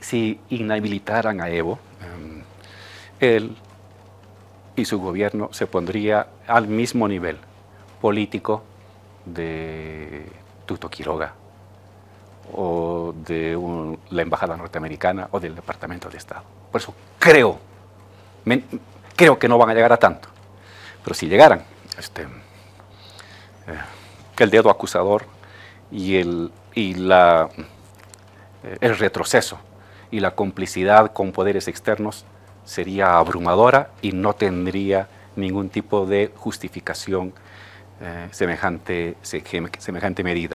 si, inhabilitaran a Evo, em, él y su gobierno se pondría al mismo nivel político de Tuto Quiroga o de la Embajada Norteamericana o del Departamento de Estado. Por eso creo, creo que no van a llegar a tanto. Pero si llegaran, este, eh, el dedo acusador y, el, y la el retroceso y la complicidad con poderes externos sería abrumadora y no tendría ningún tipo de justificación eh, semejante medida.